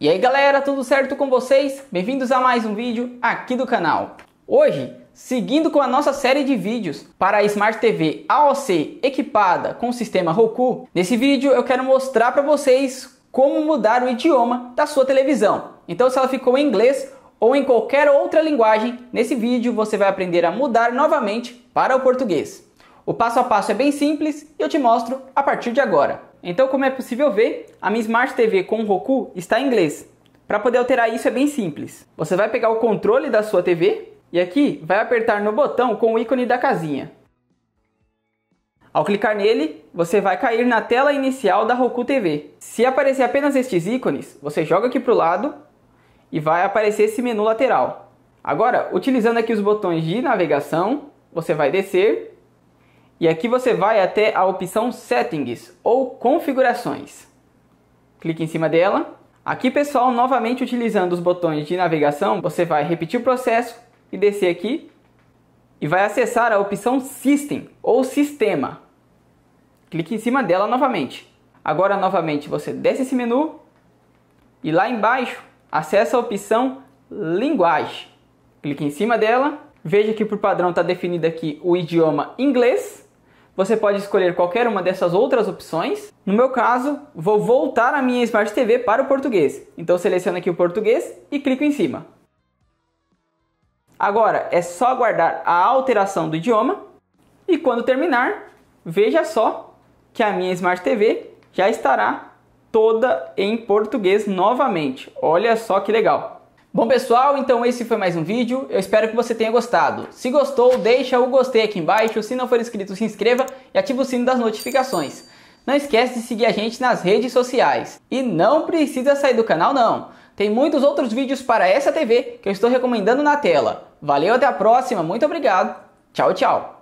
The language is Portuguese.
E aí galera, tudo certo com vocês? Bem-vindos a mais um vídeo aqui do canal. Hoje, seguindo com a nossa série de vídeos para a Smart TV AOC equipada com o sistema Roku, nesse vídeo eu quero mostrar para vocês como mudar o idioma da sua televisão. Então se ela ficou em inglês ou em qualquer outra linguagem, nesse vídeo você vai aprender a mudar novamente para o português. O passo a passo é bem simples e eu te mostro a partir de agora. Então, como é possível ver, a minha Smart TV com o Roku está em inglês. Para poder alterar isso é bem simples. Você vai pegar o controle da sua TV e aqui vai apertar no botão com o ícone da casinha. Ao clicar nele, você vai cair na tela inicial da Roku TV. Se aparecer apenas estes ícones, você joga aqui para o lado e vai aparecer esse menu lateral. Agora, utilizando aqui os botões de navegação, você vai descer e aqui você vai até a opção Settings ou Configurações. Clique em cima dela. Aqui, pessoal, novamente utilizando os botões de navegação, você vai repetir o processo e descer aqui e vai acessar a opção System ou Sistema. Clique em cima dela novamente. Agora, novamente, você desce esse menu e lá embaixo acessa a opção Linguagem. Clique em cima dela. Veja que por padrão está definido aqui o idioma inglês. Você pode escolher qualquer uma dessas outras opções. No meu caso, vou voltar a minha Smart TV para o português. Então seleciono aqui o português e clico em cima. Agora é só aguardar a alteração do idioma e quando terminar, veja só que a minha Smart TV já estará toda em português novamente. Olha só que legal! Bom pessoal, então esse foi mais um vídeo, eu espero que você tenha gostado. Se gostou, deixa o gostei aqui embaixo, se não for inscrito se inscreva e ative o sino das notificações. Não esquece de seguir a gente nas redes sociais. E não precisa sair do canal não, tem muitos outros vídeos para essa TV que eu estou recomendando na tela. Valeu, até a próxima, muito obrigado, tchau tchau.